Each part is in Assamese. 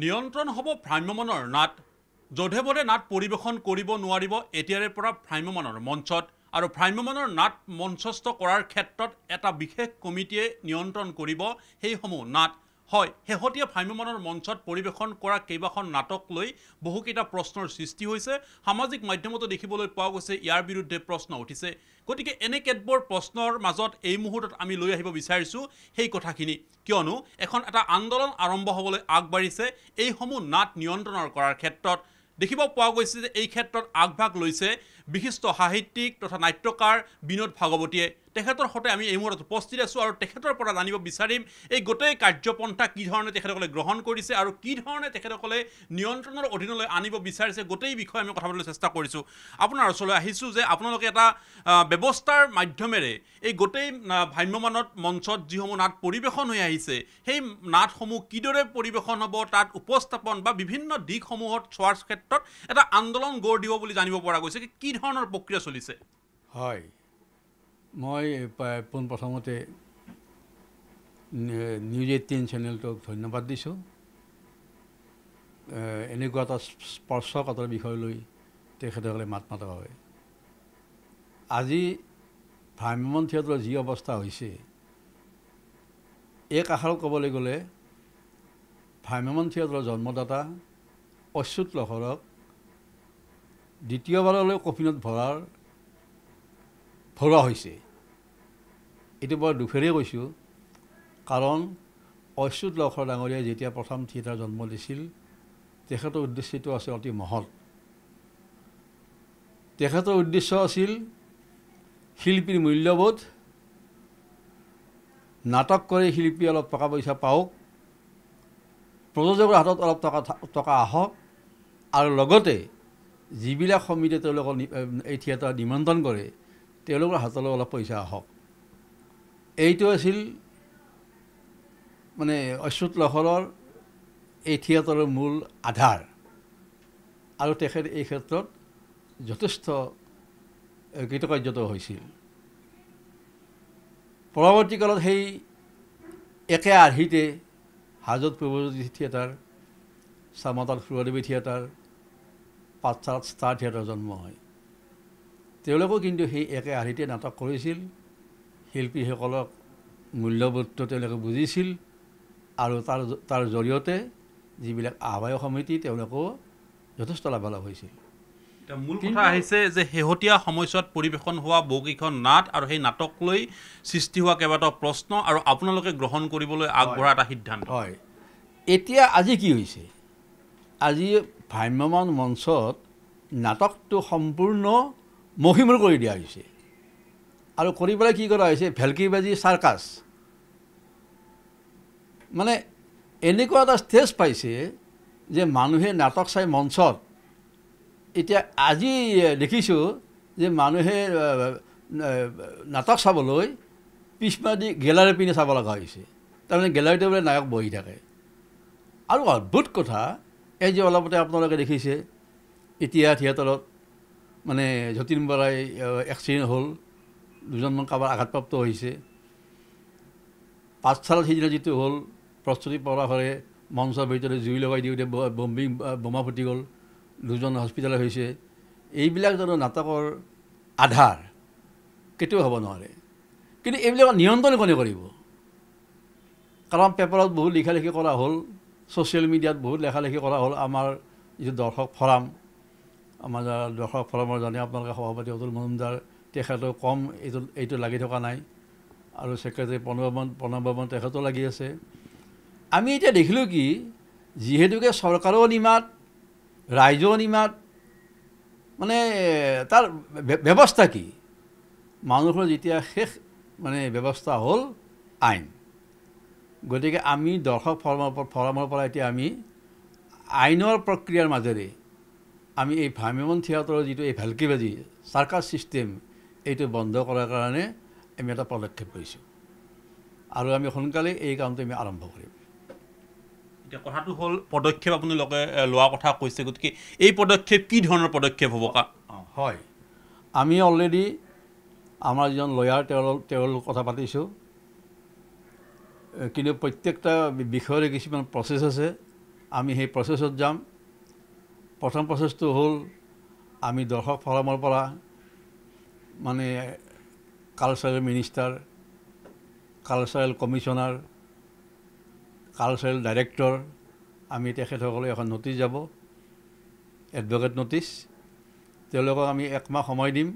নিয়ন্ত্ৰণ হ'ব ভ্ৰাম্যমানৰ নাট যধে বধে নাট পৰিৱেশন কৰিব নোৱাৰিব এতিয়াৰে পৰা ভ্ৰাম্যমানৰ মঞ্চত আৰু ভ্ৰাম্যমানৰ নাট মঞ্চস্থ কৰাৰ ক্ষেত্ৰত এটা বিশেষ কমিটিয়ে নিয়ন্ত্ৰণ কৰিব সেইসমূহ নাট হয় শেহতীয়া ভ্ৰাম্যমানৰ মঞ্চত পৰিৱেশন কৰা কেইবাখন নাটক লৈ বহুকেইটা প্ৰশ্নৰ সৃষ্টি হৈছে সামাজিক মাধ্যমতো দেখিবলৈ পোৱা গৈছে ইয়াৰ বিৰুদ্ধে প্ৰশ্ন উঠিছে গতিকে এনে কেতবোৰ প্ৰশ্নৰ মাজত এই মুহূৰ্তত আমি লৈ আহিব বিচাৰিছোঁ সেই কথাখিনি কিয়নো এখন এটা আন্দোলন আৰম্ভ হ'বলৈ আগবাঢ়িছে এইসমূহ নাট নিয়ন্ত্ৰণৰ কৰাৰ ক্ষেত্ৰত দেখিব পোৱা গৈছে যে এই ক্ষেত্ৰত আগভাগ লৈছে বিশিষ্ট সাহিত্যিক তথা নাট্যকাৰ বিনোদ ভাগৱতীয়ে তেখেতৰ সৈতে আমি এই মুহূৰ্তত উপস্থিত আছোঁ আৰু তেখেতৰ পৰা জানিব বিচাৰিম এই গোটেই কাৰ্যপন্থা কি ধৰণে তেখেতসকলে গ্ৰহণ কৰিছে আৰু কি ধৰণে তেখেতসকলে নিয়ন্ত্ৰণৰ অধীনলৈ আনিব বিচাৰিছে গোটেই বিষয়ে আমি কথা পাতিবলৈ চেষ্টা কৰিছোঁ আপোনাৰ ওচৰলৈ আহিছোঁ যে আপোনালোকে এটা ব্যৱস্থাৰ মাধ্যমেৰে এই গোটেই ভ্ৰাম্যমানত মঞ্চত যিসমূহ নাট পৰিৱেশন হৈ আহিছে সেই নাটসমূহ কিদৰে পৰিৱেশন হ'ব তাত উপস্থাপন বা বিভিন্ন দিশসমূহত চোৱাৰ ক্ষেত্ৰত এটা আন্দোলন গঢ় দিব বুলি জানিব পৰা গৈছে কি ধৰণে ধৰণৰ প্ৰক্ৰিয়া চলিছে হয় মই পোনপ্ৰথমতে নিউজ এইটিন চেনেলটোক ধন্যবাদ দিছোঁ এনেকুৱা এটা স্পৰ্শকাতৰ বিষয় লৈ তেখেতসকলে মাত মাতা হয় আজি ভ্ৰাম্যমান থিয়েটাৰৰ যি অৱস্থা হৈছে এক আশাৰ ক'বলৈ গ'লে ভ্ৰাম্যমান থিয়েটাৰৰ জন্মদাতা অচ্যুত লহৰক দ্বিতীয়বাৰলৈ কফিনত ভৰাৰ ভৰোৱা হৈছে এইটো বৰ দুখেৰে কৈছোঁ কাৰণ অচ্যুত লখৰ ডাঙৰীয়াই যেতিয়া প্ৰথম থিয়েটাৰ জন্ম দিছিল তেখেতৰ উদ্দেশ্যটো আছিল অতি মহৎ তেখেতৰ উদ্দেশ্য আছিল শিল্পীৰ মূল্যবোধ নাটক কৰি শিল্পী অলপ টকা পইচা পাওক প্ৰযোজকৰ হাতত অলপ টকা টকা আহক আৰু লগতে যিবিলাক সমিতিয়ে তেওঁলোকক এই থিয়েটাৰ নিমন্ত্ৰণ কৰে তেওঁলোকৰ হাতলৈ অলপ পইচা আহক এইটো আছিল মানে অচ্যুত লহৰৰ এই থিয়েটাৰৰ মূল আধাৰ আৰু তেখেত এই ক্ষেত্ৰত যথেষ্ট কৃতকাৰ্যত হৈছিল পৰৱৰ্তী কালত সেই একে আৰ্হিতে হাজত প্ৰভুজ্যোতি থিয়েটাৰ শ্যামতাল সুৰদেৱী থিয়েটাৰ পাঠশালাত ষ্টাৰ থিয়েটাৰ জন্ম হয় তেওঁলোকেও কিন্তু সেই একে আৰ্হিতে নাটক কৰিছিল শিল্পীসকলক মূল্যবোধটো তেওঁলোকে বুজিছিল আৰু তাৰ তাৰ জৰিয়তে যিবিলাক আহ্বায়ক সমিতি তেওঁলোকেও যথেষ্ট লাভালাভ হৈছিল মূল কথা আহিছে যে শেহতীয়া সময়ছোৱাত পৰিৱেশন হোৱা বহুকেইখন নাট আৰু সেই নাটক লৈ সৃষ্টি হোৱা কেইবাটাও প্ৰশ্ন আৰু আপোনালোকে গ্ৰহণ কৰিবলৈ আগবঢ়া এটা সিদ্ধান্ত হয় এতিয়া আজি কি হৈছে আজি ভ্ৰাম্যমান মঞ্চত নাটকটো সম্পূৰ্ণ মহিমূৰ কৰি দিয়া হৈছে আৰু কৰি পেলাই কি কৰা হৈছে বাজি চাৰ্কাছ মানে এনেকুৱা এটা ষ্টেজ পাইছে যে মানুহে নাটক চাই মঞ্চত এতিয়া আজি দেখিছোঁ যে মানুহে নাটক চাবলৈ পিছপাদি গেলাৰী পিনে চাব লগা হৈছে তাৰমানে গেলাৰীটো বোলে নায়ক বহি থাকে আৰু অদ্ভুত কথা এই যে অলপতে আপোনালোকে দেখিছে এতিয়া থিয়েটাৰত মানে যতীন বৰাই এক্সিডেণ্ট হ'ল দুজনমান কাৰোবাৰ আঘাতপ্ৰাপ্ত হৈছে পাঠশালাত সেইদিনা যিটো হ'ল প্ৰস্তুতি পৰা হ'লে মঞ্চৰ ভিতৰত জুই লগাই দিওঁতে বম্বিং বোমা ফুটি গ'ল দুজন হস্পিটেল হৈছে এইবিলাক জানো নাটকৰ আধাৰ কেতিয়াও হ'ব নোৱাৰে কিন্তু এইবিলাকৰ নিয়ন্ত্ৰণ কোনে কৰিব কাৰণ পেপাৰত বহুত লিখা লিখি কৰা হ'ল ছ'চিয়েল মিডিয়াত বহুত লেখালেখি কৰা হ'ল আমাৰ যিটো দৰ্শক ফৰাম আমাৰ দৰ্শক ফৰামৰ জানে আপোনালোকে সভাপতি অতুল মজুমদাৰ তেখেতো কম এইটো এইটো লাগি থকা নাই আৰু ছেক্ৰেটাৰী প্ৰণৱন প্ৰণৱন তেখেতো লাগি আছে আমি এতিয়া দেখিলোঁ কি যিহেতুকে চৰকাৰৰ নিমাত ৰাইজৰ নিমাত মানে তাৰ ব্যৱস্থা কি মানুহৰ যেতিয়া শেষ মানে ব্যৱস্থা হ'ল আইন গতিকে আমি দৰ্শক ফৰমৰ ফৰমৰ পৰা এতিয়া আমি আইনৰ প্ৰক্ৰিয়াৰ মাজেৰে আমি এই ভ্ৰাম্যমান থিয়েটাৰৰ যিটো এই ভেলকিবাজী চাৰ্কাছ ছিষ্টেম এইটো বন্ধ কৰাৰ কাৰণে আমি এটা পদক্ষেপ লৈছোঁ আৰু আমি সোনকালেই এই কামটো আমি আৰম্ভ কৰিম এতিয়া কথাটো হ'ল পদক্ষেপ আপুনি লগে লোৱা কথা কৈছে গতিকে এই পদক্ষেপ কি ধৰণৰ পদক্ষেপ হ'ব কা হয় আমি অলৰেডি আমাৰ যিজন লয়াৰ তেওঁৰ তেওঁৰ লগত কথা পাতিছোঁ কিন্তু প্ৰত্যেকটা বিষয়ৰে কিছুমান প্ৰচেছ আছে আমি সেই প্ৰচেছত যাম প্ৰথম প্ৰচেছটো হ'ল আমি দৰ্শক ফৰামৰ পৰা মানে cultural minister cultural commissioner cultural director আমি তেখেতসকলে এখন নটিছ যাব এডভকেট নটিছ তেওঁলোকক আমি একমাহ সময় দিম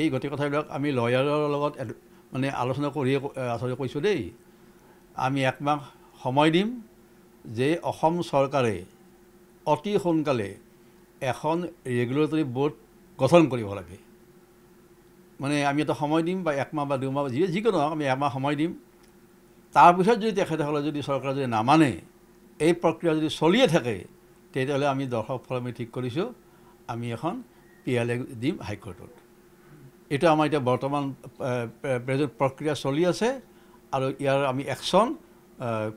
এই গোটেই কথাবিলাক আমি লয়াৰৰ লগত মানে আলোচনা কৰিয়ে আচলতে কৈছোঁ দেই আমি একমাহ সময় দিম যে অসম চৰকাৰে অতি সোনকালে এখন ৰেগুলেটৰী বোৰ্ড গঠন কৰিব লাগে মানে আমি এটা সময় দিম বা একমাহ বা দুমাহ যি যিকোনো আমি এমাহ সময় দিম তাৰপিছত যদি তেখেতসকলে যদি চৰকাৰে যদি নামানে এই প্ৰক্ৰিয়া যদি চলিয়ে থাকে তেতিয়াহ'লে আমি দৰ্শক ফল আমি ঠিক কৰিছোঁ আমি এখন পি এল এ দিম হাইকোৰ্টত এইটো আমাৰ এতিয়া বৰ্তমান প্ৰক্ৰিয়া চলি আছে আৰু ইয়াৰ আমি একশ্যন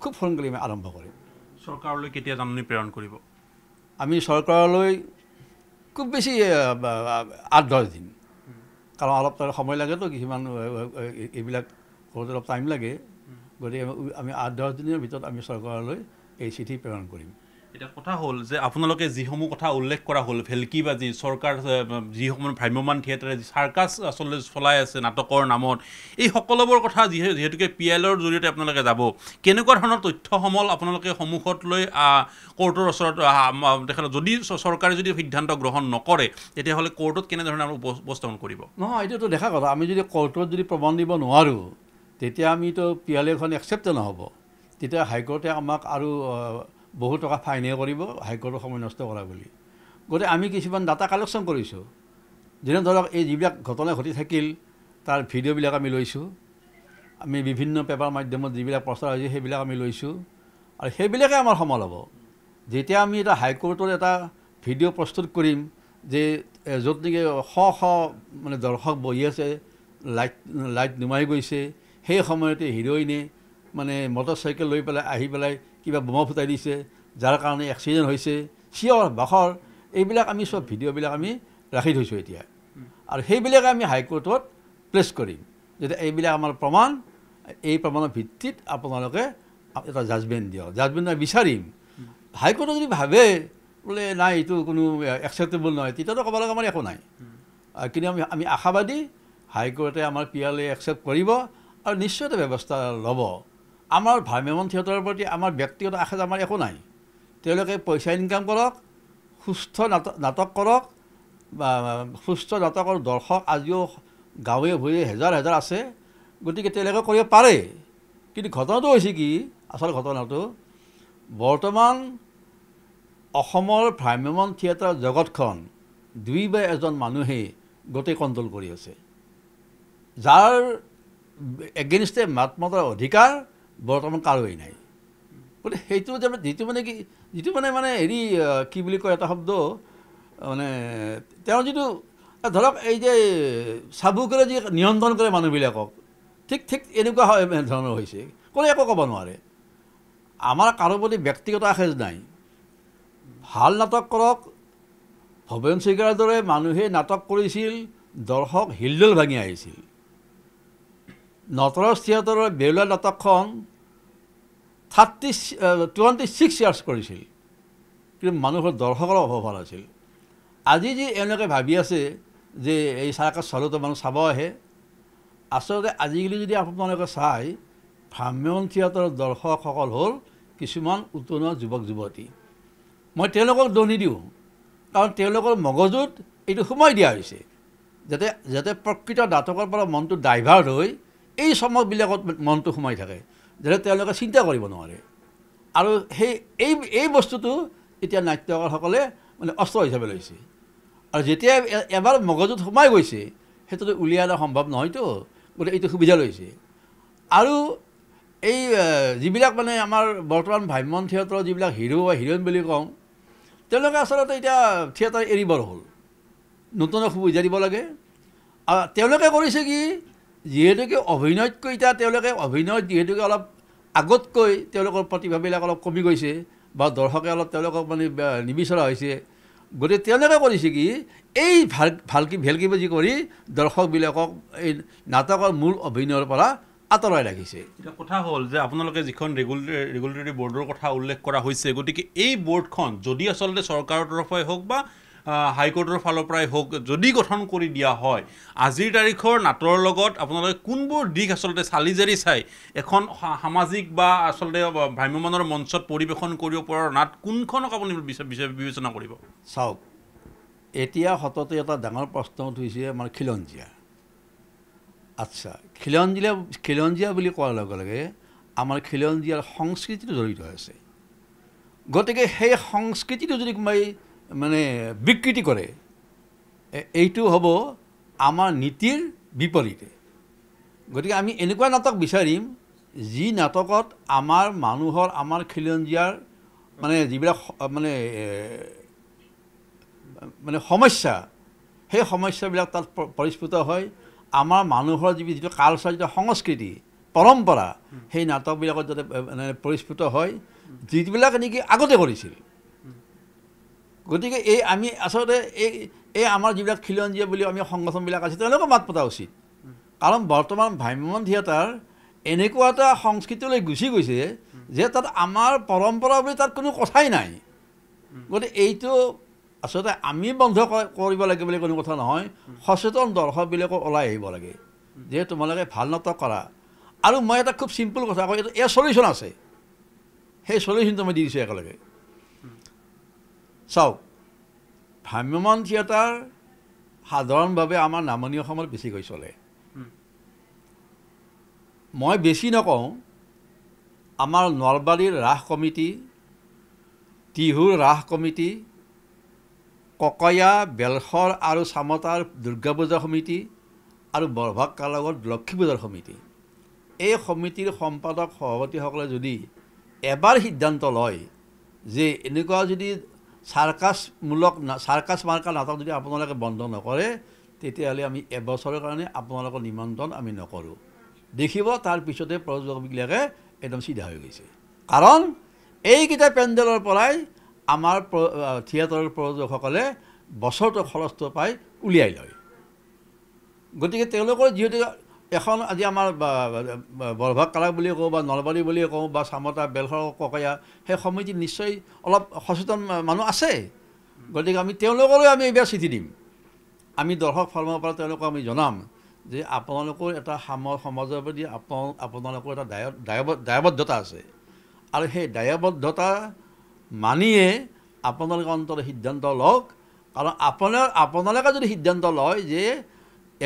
খুব সোনকালে আমি আৰম্ভ কৰিম চৰকাৰলৈ কেতিয়া জাননী প্ৰেৰণ কৰিব আমি চৰকাৰলৈ খুব বেছি আঠ দহ দিন কাৰণ অলপ সময় লাগেতো কিছুমান এইবিলাক কৰোঁতে অলপ টাইম লাগে গতিকে আমি আঠ দহ দিনৰ ভিতৰত আমি চৰকাৰলৈ এই চিঠি প্ৰেৰণ কৰিম এতিয়া কথা হ'ল যে আপোনালোকে যিসমূহ কথা উল্লেখ কৰা হ'ল ভেলকিবাজী চৰকাৰ যিসমূহ ভ্ৰাম্যমান থিয়েটাৰে যি চাৰ্কাছ আচলতে চলাই আছে নাটকৰ নামত এই সকলোবোৰ কথা যিহে যিহেতুকে পি এল এৰ জৰিয়তে আপোনালোকে যাব কেনেকুৱা ধৰণৰ তথ্য সমল আপোনালোকে সন্মুখত লৈ কোৰ্টৰ ওচৰত তেখেতৰ যদি চৰকাৰে যদি সিদ্ধান্ত গ্ৰহণ নকৰে তেতিয়াহ'লে কোৰ্টত কেনেধৰণে আমাৰ উপস্থাপন কৰিব নহয় এতিয়াতো দেখা কথা আমি যদি কোৰ্টত যদি প্ৰমাণ দিব নোৱাৰোঁ তেতিয়া আমিতো পি এল এখন একচেপ্ট নহ'ব তেতিয়া হাইকৰ্টে আমাক আৰু বহু টকা ফাইনে কৰিব হাইকোৰ্টৰ সময় নষ্ট কৰা বুলি গতিকে আমি কিছুমান ডাটা কালেকশ্যন কৰিছোঁ যেনে ধৰক এই যিবিলাক ঘটনা ঘটি থাকিল তাৰ ভিডিঅ'বিলাক আমি লৈছোঁ আমি বিভিন্ন পেপাৰ মাধ্যমত যিবিলাক প্ৰচাৰ হৈছে সেইবিলাক আমি লৈছোঁ আৰু সেইবিলাকে আমাৰ সময় ল'ব যেতিয়া আমি এটা হাইকোৰ্টৰ এটা ভিডিঅ' প্ৰস্তুত কৰিম যে য'ত নেকি শ শ মানে দৰ্শক বহি আছে লাইট লাইট নুমাই গৈছে সেই সময়তে হিৰইনে মানে মটৰচাইকেল লৈ পেলাই আহি পেলাই কিবা বোমা ফুটাই দিছে যাৰ কাৰণে এক্সিডেণ্ট হৈছে চিঞৰ বাখৰ এইবিলাক আমি চব ভিডিঅ'বিলাক আমি ৰাখি থৈছোঁ এতিয়া আৰু সেইবিলাকে আমি হাইকোৰ্টত প্ৰেছ কৰিম যাতে এইবিলাক আমাৰ প্ৰমাণ এই প্ৰমাণৰ ভিত্তিত আপোনালোকে এটা জাজমেণ্ট দিয়ক জাজমেণ্ট আমি বিচাৰিম হাইকোৰ্টে যদি ভাবে বোলে নাই এইটো কোনো একচেপ্টেবল নহয় তেতিয়াতো ক'ব লাগে আমাৰ একো নাই কিন্তু আমি আমি আশাবাদী হাইকোৰ্টে আমাৰ পিয়ালে একচেপ্ট কৰিব আৰু নিশ্চয় ব্যৱস্থা ল'ব আমাৰ ভ্ৰাম্যমান থিয়েটাৰৰ প্ৰতি আমাৰ ব্যক্তিগত আশাত আমাৰ একো নাই তেওঁলোকে পইচা ইনকাম কৰক সুস্থ নাটক নাটক কৰক বা সুস্থ নাটকৰ দৰ্শক আজিও গাঁৱে ভূঞে হেজাৰ হেজাৰ আছে গতিকে তেওঁলোকে কৰিব পাৰে কিন্তু ঘটনাটো হৈছে কি আচল ঘটনাটো বৰ্তমান অসমৰ ভ্ৰাম্যমান থিয়েটাৰ জগতখন দুই বা এজন মানুহে গোটেই কণ্ট্ৰল কৰি আছে যাৰ এগেইনষ্টে মাত মতাৰ অধিকাৰ বৰ্তমান কাৰোৱেই নাই গতিকে সেইটো যে যিটো মানে কি যিটো মানে মানে হেৰি কি বুলি কয় এটা শব্দ মানে তেওঁ যিটো ধৰক এই যে চাবুকেৰে যি নিয়ন্ত্ৰণ কৰে মানুহবিলাকক ঠিক ঠিক এনেকুৱা এনেধৰণৰ হৈছে কোনে একো ক'ব নোৱাৰে আমাৰ কাৰো প্ৰতি ব্যক্তিগত আখেজ নাই ভাল নাটক কৰক ভৱেন শইকীয়াৰ দৰে মানুহে নাটক কৰিছিল দৰ্শক হিলডল ভাঙি আহিছিল নটৰাজ থিয়েটাৰৰ বেউলা নাটকখন থাৰ্টি টুৱেণ্টি ছিক্স ইয়াৰ্ছ কৰিছিল কিন্তু মানুহৰ দৰ্শকৰ অভাৱ হোৱা নাছিল আজি যি এওঁলোকে ভাবি আছে যে এই চাৰকাছ চালোঁতে মানুহ চাব আহে আচলতে আজিকালি যদি আপোনালোকে চাই ভ্ৰাম্যন থিয়েটাৰৰ দৰ্শকসকল হ'ল কিছুমান উতনুৱা যুৱক যুৱতী মই তেওঁলোকক দনি দিওঁ কাৰণ তেওঁলোকৰ মগজুত এইটো সোমাই দিয়া হৈছে যাতে যাতে প্ৰকৃত নাটকৰ পৰা মনটো ডাইভাৰ্ট হৈ এই চমকবিলাকত মনটো সোমাই থাকে যাতে তেওঁলোকে চিন্তা কৰিব নোৱাৰে আৰু সেই এই এই বস্তুটো এতিয়া নাট্যকাৰসকলে মানে অস্ত্ৰ হিচাপে লৈছে আৰু যেতিয়া এবাৰ মগজুত সোমাই গৈছে সেইটোতো উলিয়াই অনা সম্ভৱ নহয়তো গতিকে এইটো সুবিধা লৈছে আৰু এই যিবিলাক মানে আমাৰ বৰ্তমান ভ্ৰাম্যণ থিয়েটাৰৰ যিবিলাক হিৰ' বা হিৰইন বুলি কওঁ তেওঁলোকে আচলতে এতিয়া থিয়েটাৰ এৰিবৰ হ'ল নতুনক সুবিধা দিব লাগে আৰু তেওঁলোকে কৰিছে কি যিহেতুকে অভিনয়তকৈ এতিয়া তেওঁলোকে অভিনয়ত যিহেতুকে অলপ আগতকৈ তেওঁলোকৰ প্ৰতিভাবিলাক অলপ কমি গৈছে বা দৰ্শকে অলপ তেওঁলোকক মানে নিবিচৰা হৈছে গতিকে তেওঁলোকে কৰিছে কি এই ভাল ভালকি ভেলকি বাজি কৰি দৰ্শকবিলাকক এই নাটকৰ মূল অভিনয়ৰ পৰা আঁতৰাই ৰাখিছে এতিয়া কথা হ'ল যে আপোনালোকে যিখন ৰেগুলেটৰী ৰেগুলেটৰী বৰ্ডৰ কথা উল্লেখ কৰা হৈছে গতিকে এই বৰ্ডখন যদি আচলতে চৰকাৰৰ তৰফৰে হওক বা হাইকোৰ্টৰ ফালৰ পৰাই হওক যদি গঠন কৰি দিয়া হয় আজিৰ তাৰিখৰ নাটৰ লগত আপোনালোকে কোনবোৰ দিশ আচলতে চালি জাৰি চাই এখন সামাজিক বা আচলতে ভ্ৰাম্যমানৰ মঞ্চত পৰিৱেশন কৰিব পৰা নাট কোনখনক আপুনি বিবেচনা কৰিব চাওক এতিয়া সততে এটা ডাঙৰ প্ৰশ্ন উঠিছে আমাৰ খিলঞ্জীয়া আচ্ছা খিলঞ্জীয়া খিলঞ্জীয়া বুলি কোৱাৰ লগে লগে আমাৰ খিলঞ্জীয়াৰ সংস্কৃতিটো জড়িত হৈ আছে গতিকে সেই সংস্কৃতিটো যদি মই মানে বিকৃতি কৰে এইটো হ'ব আমাৰ নীতিৰ বিপৰীতে গতিকে আমি এনেকুৱা নাটক বিচাৰিম যি নাটকত আমাৰ মানুহৰ আমাৰ খিলঞ্জীয়াৰ মানে যিবিলাক মানে মানে সমস্যা সেই সমস্যাবিলাক তাত পৰিস্ফুত হয় আমাৰ মানুহৰ যি যিটো কালচাৰ যিটো সংস্কৃতি পৰম্পৰা সেই নাটকবিলাকত যাতে মানে পৰিস্ফুত হয় যিবিলাক নেকি আগতে কৰিছিল গতিকে এই আমি আচলতে এই এই আমাৰ যিবিলাক খিলঞ্জীয়া বুলি আমি সংগঠনবিলাক আছে তেওঁলোকো মাত পতা উচিত কাৰণ বৰ্তমান ভ্ৰাম্যমান থিয়েটাৰ এনেকুৱা এটা সংস্কৃতিলৈ গুচি গৈছে যে তাত আমাৰ পৰম্পৰা বুলি তাত কোনো কথাই নাই গতিকে এইটো আচলতে আমি বন্ধ কৰিব লাগে বুলি কোনো কথা নহয় সচেতন দৰ্শকবিলাকো ওলাই আহিব লাগে যে তোমালোকে ভাল নাটক কৰা আৰু মই এটা খুব চিম্পুল কথা কওঁ এইটো এ চলিউশ্যন আছে সেই চলিউশ্যনটো মই দি দিছোঁ একেলগে চাওক ভ্ৰাম্যমান থিয়েটাৰ সাধাৰণভাৱে আমাৰ নামনি অসমত বেছিকৈ চলে মই বেছি নকওঁ আমাৰ নলবাৰীৰ ৰাস কমিটি টিহুৰ ৰাস কমিটি ককয়া বেলসৰ আৰু চামতাৰ দুৰ্গা পূজা সমিতি আৰু বৰভাগ কালগৰ লক্ষী পূজাৰ সমিতি এই সমিতিৰ সম্পাদক সভাপতিসকলে যদি এবাৰ সিদ্ধান্ত লয় যে এনেকুৱা যদি চাৰ্কাছমূলক চাৰ্কাছ মাৰ্কা নাটক যদি আপোনালোকে বন্ধ নকৰে তেতিয়াহ'লে আমি এবছৰৰ কাৰণে আপোনালোকৰ নিমন্ত্ৰণ আমি নকৰোঁ দেখিব তাৰপিছতে প্ৰযোজকবিলাকে একদম চিধা হৈ গৈছে কাৰণ এইকেইটা পেণ্ডেলৰ পৰাই আমাৰ থিয়েটাৰৰ প্ৰযোজকসকলে বছৰটো খৰচটো পাই উলিয়াই লয় গতিকে তেওঁলোকৰ যিহেতু এখন আজি আমাৰ বৰভাগ কালাক বুলিয়ে কওঁ বা নলবাৰী বুলিয়ে কওঁ বা চামতা বেলসৰ ককয়া সেই সমিতিত নিশ্চয় অলপ সচেতন মানুহ আছে গতিকে আমি তেওঁলোকলৈ আমি এইবাৰ চিঠি দিম আমি দৰ্শক ফৰ্মৰ পৰা তেওঁলোকক আমি জনাম যে আপোনালোকৰ এটা সাম সমাজৰ প্ৰতি আপোন আপোনালোকৰ এটা দায়বদ্ধতা আছে আৰু সেই দায়বদ্ধতা মানিয়ে আপোনালোকে অন্তত সিদ্ধান্ত লওক কাৰণ আপোনাৰ আপোনালোকে যদি সিদ্ধান্ত লয় যে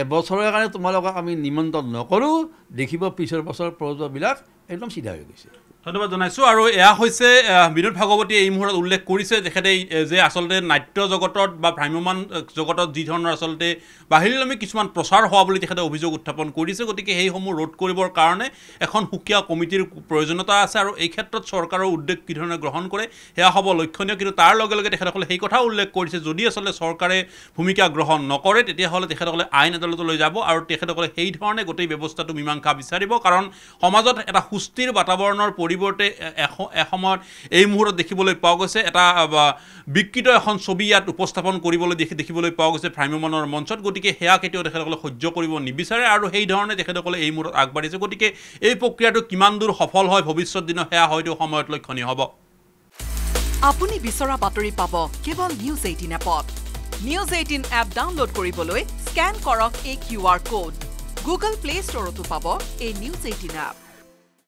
এবছৰৰ কাৰণে তোমালোকক আমি নিমন্ত্ৰণ নকৰোঁ দেখিব পিছৰ বছৰ প্ৰজবিলাক একদম চিধা হৈ গৈছে ধন্যবাদ জনাইছোঁ আৰু এয়া হৈছে বিনোদ ভাগৱতী এই মুহূৰ্তত উল্লেখ কৰিছে তেখেতে যে আচলতে নাট্য জগতত বা ভ্ৰাম্যমান জগতত যি ধৰণৰ আচলতে বাহিৰলৈ কিছুমান প্ৰচাৰ হোৱা বুলি তেখেতে অভিযোগ উত্থাপন কৰিছে গতিকে সেইসমূহ ৰোধ কৰিবৰ কাৰণে এখন সুকীয়া কমিটিৰ প্ৰয়োজনীয়তা আছে আৰু এই ক্ষেত্ৰত চৰকাৰৰ উদ্বেগ কি ধৰণে গ্ৰহণ কৰে সেয়া হ'ব লক্ষণীয় কিন্তু তাৰ লগে লগে তেখেতসকলে সেই কথাও উল্লেখ কৰিছে যদি আচলতে চৰকাৰে ভূমিকা গ্ৰহণ নকৰে তেতিয়াহ'লে তেখেতসকলে আইন আদালতলৈ যাব আৰু তেখেতসকলে সেইধৰণে গোটেই ব্যৱস্থাটো মীমাংসা বিচাৰিব কাৰণ সমাজত এটা সুস্থিৰ বাতাবৰণৰ পৰি পৰিৱৰ্তে এসময়ত এই মুহূৰ্তত দেখিবলৈ পোৱা গৈছে এটা বিকৃত এখন ছবি ইয়াত উপস্থাপন কৰিবলৈ দেখি দেখিবলৈ পোৱা গৈছে ভ্ৰাম্যমানৰ মঞ্চত গতিকে সেয়া কেতিয়াও তেখেতসকলে সহ্য কৰিব নিবিচাৰে আৰু সেইধৰণে তেখেতসকলে এই মূৰত আগবাঢ়িছে গতিকে এই প্ৰক্ৰিয়াটো কিমান দূৰ সফল হয় ভৱিষ্যত দিনত সেয়া হয়তো সময়ত লক্ষণীয় হ'ব আপুনি বিচৰা বাতৰি পাব কেৱল নিউজ এইটিন এপত নিউজ এইটিন এপ ডাউনলোড কৰিবলৈ স্কেন কৰক এই Q R code Google play ষ্টৰতো পাব এই নিউজ এইটিন এপ